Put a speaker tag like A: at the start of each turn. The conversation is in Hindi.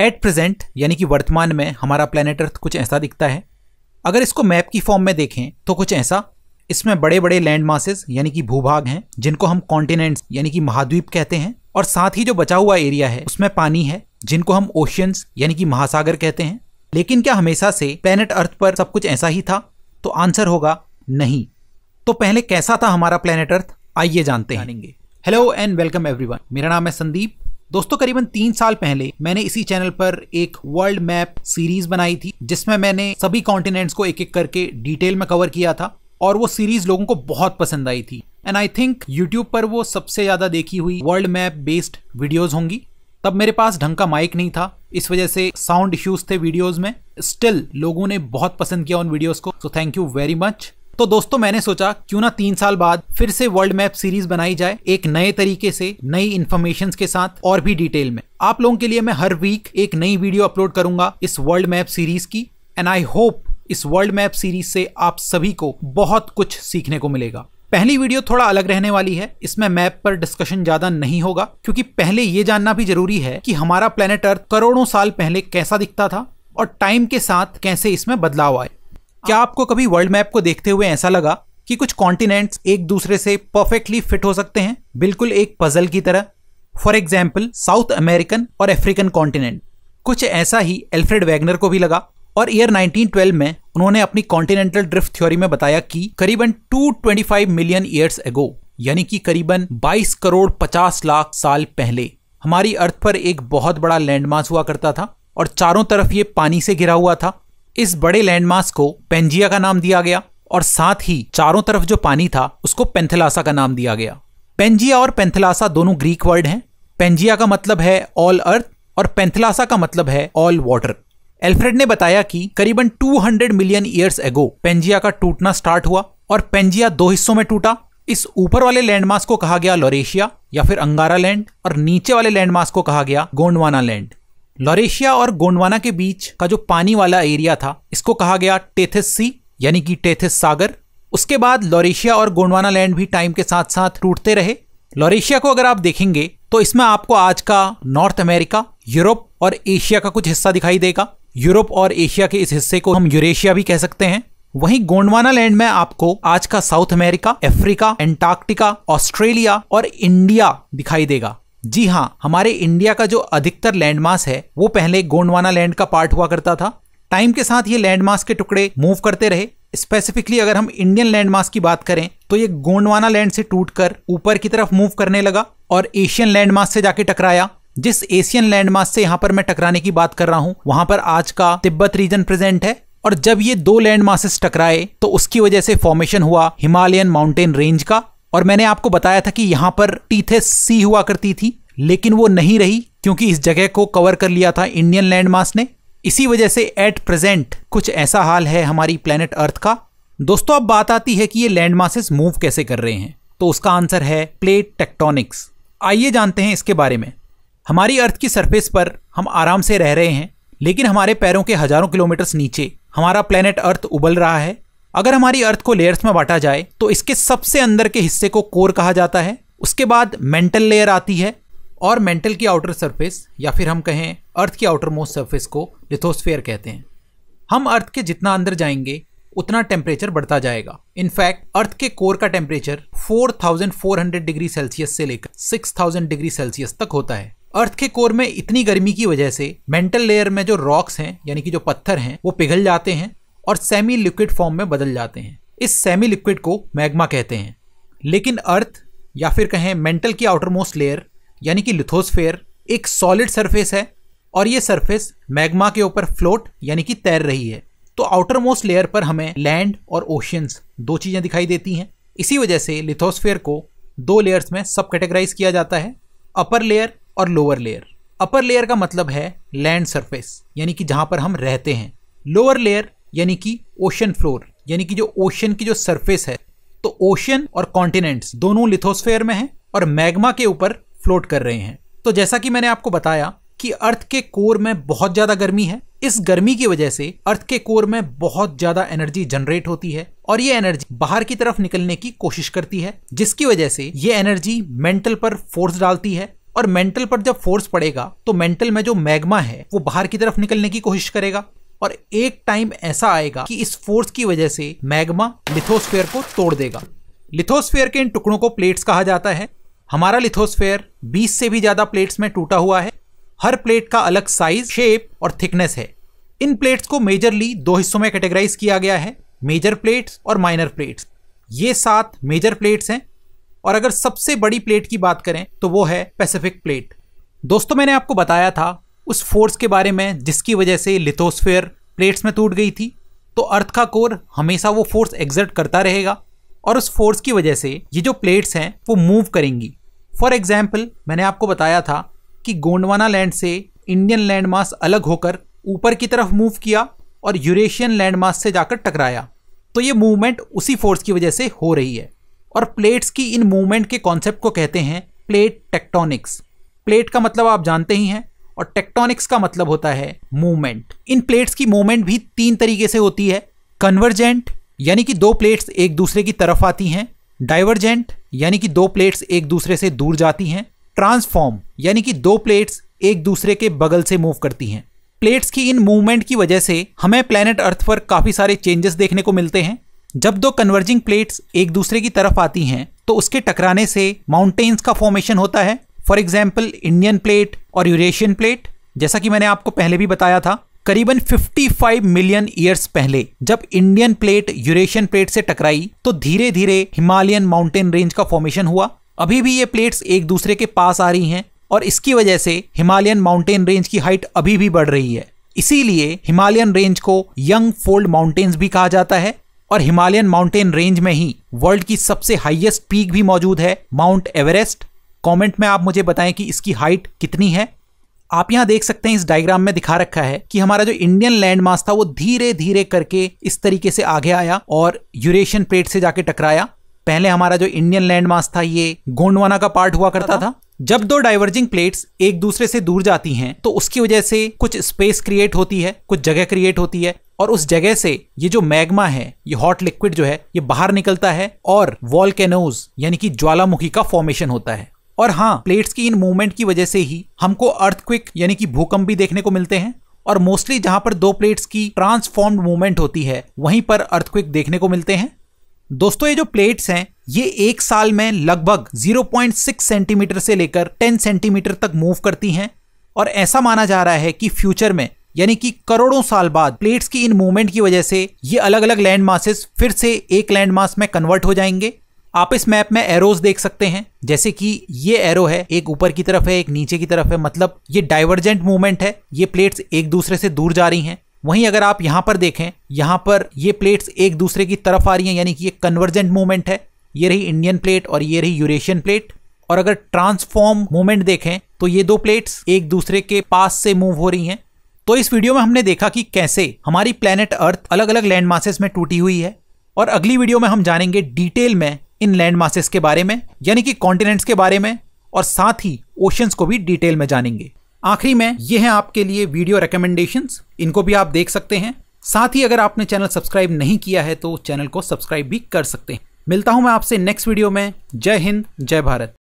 A: एट प्रेजेंट यानी कि वर्तमान में हमारा प्लानट अर्थ कुछ ऐसा दिखता है अगर इसको मैप की फॉर्म में देखें तो कुछ ऐसा इसमें बड़े बड़े लैंड मासेस यानी कि भूभाग हैं जिनको हम कॉन्टिनेंट्स यानी कि महाद्वीप कहते हैं और साथ ही जो बचा हुआ एरिया है उसमें पानी है जिनको हम ओशियंस यानी कि महासागर कहते हैं लेकिन क्या हमेशा से प्लैनेट अर्थ पर सब कुछ ऐसा ही था तो आंसर होगा नहीं तो पहले कैसा था हमारा प्लैनेट अर्थ आइए जानते हैं हेलो एंड वेलकम एवरीवन मेरा नाम है संदीप दोस्तों करीबन तीन साल पहले मैंने इसी चैनल पर एक वर्ल्ड मैप सीरीज बनाई थी जिसमें मैंने सभी कॉन्टिनेंट्स को एक एक करके डिटेल में कवर किया था और वो सीरीज लोगों को बहुत पसंद आई थी एंड आई थिंक यूट्यूब पर वो सबसे ज्यादा देखी हुई वर्ल्ड मैप बेस्ड वीडियोज होंगी तब मेरे पास ढंग का माइक नहीं था इस वजह से साउंड इश्यूज थे वीडियोज में स्टिल लोगों ने बहुत पसंद किया उन वीडियोज को so thank you very much तो दोस्तों मैंने सोचा क्यों ना तीन साल बाद फिर से वर्ल्ड मैप सीरीज बनाई जाए एक नए तरीके से नई इन्फॉर्मेशन के साथ और भी डिटेल में आप लोगों के लिए मैं हर वीक एक नई वीडियो अपलोड करूंगा इस वर्ल्ड मैप सीरीज की एंड आई होप इस वर्ल्ड मैप सीरीज से आप सभी को बहुत कुछ सीखने को मिलेगा पहली वीडियो थोड़ा अलग रहने वाली है इसमें मैप पर डिस्कशन ज्यादा नहीं होगा क्योंकि पहले ये जानना भी जरूरी है कि हमारा प्लेनेट अर्थ करोड़ों साल पहले कैसा दिखता था और टाइम के साथ कैसे इसमें बदलाव आए क्या आपको कभी वर्ल्ड मैप को देखते हुए ऐसा लगा कि कुछ कॉन्टिनेंट्स एक दूसरे से परफेक्टली फिट हो सकते हैं बिल्कुल एक पजल की तरह फॉर एग्जाम्पल साउथ अमेरिकन और अफ्रीकन कॉन्टिनेंट कुछ ऐसा ही एल्फ्रेड वैगनर को भी लगा और ईयर 1912 में उन्होंने अपनी कॉन्टिनेंटल ड्रिफ्ट थ्योरी में बताया कि करीबन 225 मिलियन ईयर्स एगो यानी कि करीबन 22 करोड़ 50 लाख साल पहले हमारी अर्थ पर एक बहुत बड़ा लैंडमार्क हुआ करता था और चारों तरफ ये पानी से घिरा हुआ था इस बड़े लैंडमास को पेंजिया का नाम दिया गया और साथ ही चारों तरफ जो पानी था उसको पेंथलासा का नाम दिया गया पेंजिया और पेंथलासा दोनों ग्रीक वर्ड हैं पेंजिया का मतलब है ऑल अर्थ और पेंथलासा का मतलब है ऑल वाटर एल्फ्रेड ने बताया कि करीबन 200 मिलियन ईयर्स एगो पेंजिया का टूटना स्टार्ट हुआ और पेंजिया दो हिस्सों में टूटा इस ऊपर वाले लैंडमास को कहा गया लोरेशिया या फिर अंगारा लैंड और नीचे वाले लैंडमास को कहा गया गोंडवाना लैंड लॉरेशिया और गोंडवाना के बीच का जो पानी वाला एरिया था इसको कहा गया टेथिस सी यानी कि टेथिस सागर उसके बाद लॉरेशिया और गोंडवाना लैंड भी टाइम के साथ साथ टूटते रहे लॉरेशिया को अगर आप देखेंगे तो इसमें आपको आज का नॉर्थ अमेरिका यूरोप और एशिया का कुछ हिस्सा दिखाई देगा यूरोप और एशिया के इस हिस्से को हम यूरेशिया भी कह सकते हैं वहीं गोंडवाना लैंड में आपको आज का South America Africa Antarctica Australia और इंडिया दिखाई देगा जी हाँ हमारे इंडिया का जो अधिकतर लैंडमास है वो पहले गोंडवाना लैंड का पार्ट हुआ करता था टाइम के साथ ये लैंडमास के टुकड़े मूव करते रहे स्पेसिफिकली अगर हम इंडियन लैंडमास की बात करें तो ये गोंडवाना लैंड से टूटकर ऊपर की तरफ मूव करने लगा और एशियन लैंडमास से जाके टकराया जिस एशियन लैंडमास से यहाँ पर मैं टकराने की बात कर रहा हूँ वहां पर आज का तिब्बत रीजन प्रेजेंट है और जब ये दो लैंड मार्सेस टकराए तो उसकी वजह से फॉर्मेशन हुआ हिमालयन माउंटेन रेंज का और मैंने आपको बताया था कि यहाँ पर टीथे सी हुआ करती थी लेकिन वो नहीं रही क्योंकि इस जगह को कवर कर लिया था इंडियन लैंड मास ने इसी वजह से एट प्रेजेंट कुछ ऐसा हाल है हमारी प्लेनेट अर्थ का दोस्तों अब बात आती है कि ये लैंड मासेस मूव कैसे कर रहे हैं तो उसका आंसर है प्लेट टेक्टोनिक्स आइए जानते हैं इसके बारे में हमारी अर्थ की सरफेस पर हम आराम से रह रहे हैं लेकिन हमारे पैरों के हजारों किलोमीटर्स नीचे हमारा प्लेनेट अर्थ उबल रहा है अगर हमारी अर्थ को लेयर्स में बांटा जाए तो इसके सबसे अंदर के हिस्से को कोर कहा जाता है उसके बाद मेंटल लेयर आती है और मेंटल की आउटर सरफेस या फिर हम कहें अर्थ की आउटर मोस्ट सरफेस को लिथोस्फेयर कहते हैं हम अर्थ के जितना अंदर जाएंगे उतना टेम्परेचर बढ़ता जाएगा इनफैक्ट अर्थ के कोर का टेम्परेचर 4400 डिग्री सेल्सियस से लेकर 6000 डिग्री सेल्सियस तक होता है अर्थ के कोर में इतनी गर्मी की वजह से मेंटल लेयर में जो रॉक्स हैं यानी कि जो पत्थर हैं वो पिघल जाते हैं और सेमी लिक्विड फॉर्म में बदल जाते हैं इस सेमी लिक्विड को मैग्मा कहते हैं लेकिन अर्थ या फिर कहें मेंटल की आउटर मोस्ट लेयर यानी कि लिथोस्फेयर एक सॉलिड सरफेस है और ये सरफेस मैग्मा के ऊपर फ्लोट यानी कि तैर रही है तो आउटर मोस्ट लेयर पर हमें लैंड और ओशियंस दो चीज़ें दिखाई देती हैं इसी वजह से लिथोस्फेयर को दो लेयर्स में सब कैटेगराइज किया जाता है अपर लेयर और लोअर लेयर अपर लेयर का मतलब है लैंड सरफेस यानी कि जहाँ पर हम रहते हैं लोअर लेयर यानी कि ओशन फ्लोर यानी कि जो ओशन की जो सरफेस है तो ओशन और कॉन्टिनेंट्स दोनों लिथोस्फेयर में हैं और मैग्मा के ऊपर फ्लोट कर रहे हैं तो जैसा कि मैंने आपको बताया कि अर्थ के कोर में बहुत ज़्यादा गर्मी है इस गर्मी की वजह से अर्थ के कोर में बहुत ज़्यादा एनर्जी जनरेट होती है और ये एनर्जी बाहर की तरफ निकलने की कोशिश करती है जिसकी वजह से ये एनर्जी मेंटल पर फोर्स डालती है और मेंटल पर जब फोर्स पड़ेगा तो मेंटल में जो मैग्मा है वो बाहर की तरफ निकलने की कोशिश करेगा और एक टाइम ऐसा आएगा कि इस फोर्स की वजह से मैग्मा लिथोस्फेयर को तोड़ देगा लिथोस्फेयर के इन टुकड़ों को प्लेट्स कहा जाता है हमारा लिथोस्फेयर 20 से भी ज्यादा प्लेट्स में टूटा हुआ है हर प्लेट का अलग साइज शेप और थिकनेस है इन प्लेट्स को मेजरली दो हिस्सों में कैटेगराइज किया गया है मेजर प्लेट्स और माइनर प्लेट्स ये सात मेजर प्लेट्स हैं और अगर सबसे बड़ी प्लेट की बात करें तो वो है पैसिफिक प्लेट दोस्तों मैंने आपको बताया था उस फोर्स के बारे में जिसकी वजह से लिथोस्फेयर प्लेट्स में टूट गई थी तो अर्थ का कोर हमेशा वो फोर्स एग्जर्ट करता रहेगा और उस फोर्स की वजह से ये जो प्लेट्स हैं वो मूव करेंगी फॉर एग्जाम्पल मैंने आपको बताया था कि गोंडवाना लैंड से इंडियन लैंड मास अलग होकर ऊपर की तरफ मूव किया और यूरेशियन लैंड मास से जाकर टकराया तो ये मूवमेंट उसी फोर्स की वजह से हो रही है और प्लेट्स की इन मूवमेंट के कॉन्सेप्ट को कहते हैं प्लेट टेक्टोनिक्स प्लेट का मतलब आप जानते ही हैं और टेक्टोनिक्स का मतलब होता है मूवमेंट इन प्लेट्स की मूवमेंट भी तीन तरीके से होती है कन्वर्जेंट यानी कि दो प्लेट्स एक दूसरे की तरफ आती हैं डाइवर्जेंट यानी कि दो प्लेट्स एक दूसरे से दूर जाती हैं ट्रांसफॉर्म यानी कि दो प्लेट्स एक दूसरे के बगल से मूव करती हैं प्लेट्स की इन मूवमेंट की वजह से हमें प्लेनेट अर्थ पर काफ़ी सारे चेंजेस देखने को मिलते हैं जब दो कन्वर्जिंग प्लेट्स एक दूसरे की तरफ आती हैं तो उसके टकराने से माउंटेन्स का फॉर्मेशन होता है फॉर एग्जाम्पल इंडियन प्लेट और यूरेशियन प्लेट जैसा कि मैंने आपको पहले भी बताया था करीबन 55 मिलियन ईयर्स पहले जब इंडियन प्लेट यूरेशियन प्लेट से टकराई तो धीरे धीरे हिमालयन माउंटेन रेंज का फॉर्मेशन हुआ अभी भी ये प्लेट्स एक दूसरे के पास आ रही हैं और इसकी वजह से हिमालयन माउंटेन रेंज की हाइट अभी भी बढ़ रही है इसीलिए हिमालयन रेंज को यंग फोल्ड माउंटेन्स भी कहा जाता है और हिमालयन माउंटेन रेंज में ही वर्ल्ड की सबसे हाइएस्ट पीक भी मौजूद है माउंट एवरेस्ट कमेंट में आप मुझे बताएं कि इसकी हाइट कितनी है आप यहां देख सकते हैं इस डायग्राम में दिखा रखा है कि हमारा जो इंडियन लैंड मास था वो धीरे धीरे करके इस तरीके से आगे आया और यूरेशियन प्लेट से जाके टकराया पहले हमारा जो इंडियन लैंड मास था ये गोंडवाना का पार्ट हुआ करता था जब दो डाइवर्जिंग प्लेट्स एक दूसरे से दूर जाती हैं तो उसकी वजह से कुछ स्पेस क्रिएट होती है कुछ जगह क्रिएट होती है और उस जगह से ये जो मैग्मा है ये हॉट लिक्विड जो है ये बाहर निकलता है और वॉल यानी कि ज्वालामुखी का फॉर्मेशन होता है और हाँ प्लेट्स की इन मूवमेंट की वजह से ही हमको अर्थक्विक यानी कि भूकंप भी देखने को मिलते हैं और मोस्टली जहां पर दो प्लेट्स की ट्रांसफॉर्म्ड मूवमेंट होती है वहीं पर अर्थक्विक देखने को मिलते हैं दोस्तों ये जो प्लेट्स हैं ये एक साल में लगभग 0.6 सेंटीमीटर से लेकर 10 सेंटीमीटर तक मूव करती हैं और ऐसा माना जा रहा है कि फ्यूचर में यानी कि करोड़ों साल बाद प्लेट्स की इन मूवमेंट की वजह से ये अलग अलग लैंड मासेस फिर से एक लैंड मास में कन्वर्ट हो जाएंगे आप इस मैप में एरोज देख सकते हैं जैसे कि ये एरो है एक ऊपर की तरफ है एक नीचे की तरफ है मतलब ये डाइवर्जेंट मूवमेंट है ये प्लेट्स एक दूसरे से दूर जा रही हैं वहीं अगर आप यहाँ पर देखें यहाँ पर ये प्लेट्स एक दूसरे की तरफ आ रही हैं यानी कि ये कन्वर्जेंट मूवमेंट है ये रही इंडियन प्लेट और ये रही यूरेशियन प्लेट और अगर ट्रांसफॉर्म मूवमेंट देखें तो ये दो प्लेट्स एक दूसरे के पास से मूव हो रही हैं तो इस वीडियो में हमने देखा कि कैसे हमारी प्लेनेट अर्थ अलग अलग लैंड मासेस में टूटी हुई है और अगली वीडियो में हम जानेंगे डिटेल में इन लैंड मासेस के बारे में यानी कि कॉन्टिनेंट्स के बारे में और साथ ही ओशंस को भी डिटेल में जानेंगे आखिरी में ये हैं आपके लिए वीडियो रिकमेंडेशन इनको भी आप देख सकते हैं साथ ही अगर आपने चैनल सब्सक्राइब नहीं किया है तो चैनल को सब्सक्राइब भी कर सकते हैं मिलता हूं मैं आपसे नेक्स्ट वीडियो में जय हिंद जय भारत